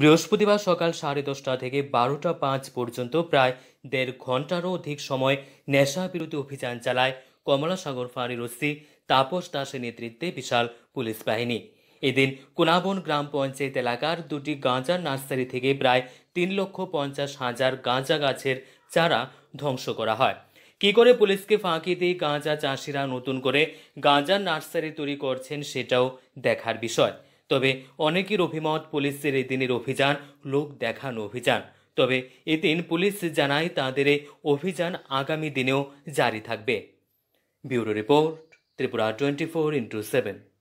বৃহস্পতিবার সকাল সাড়ে দশটা থেকে বারোটা পাঁচ পর্যন্ত প্রায় দেড় ঘন্টারও অধিক সময় নেশা বিরোধী অভিযান চালায় কমলাসাগর ফাঁড়ির ওসি তাপস দাসের নেতৃত্বে বিশাল পুলিশ বাহিনী এদিন কোনাবন গ্রাম পঞ্চায়েত এলাকার দুটি গাঁজার নার্সারি থেকে প্রায় তিন লক্ষ পঞ্চাশ হাজার গাঁজা গাছের চারা ধ্বংস করা হয় কি করে পুলিশকে ফাঁকি দিয়ে গাঁজা চাষিরা নতুন করে গাঁজার নার্সারি তৈরি করছেন সেটাও দেখার বিষয় তবে অনেকের অভিমত পুলিশের এই দিনের অভিযান লোক দেখানো অভিযান তবে এদিন পুলিশ জানায় তাদের এই অভিযান আগামী দিনেও জারি থাকবে bureau report Tripura twenty four into seven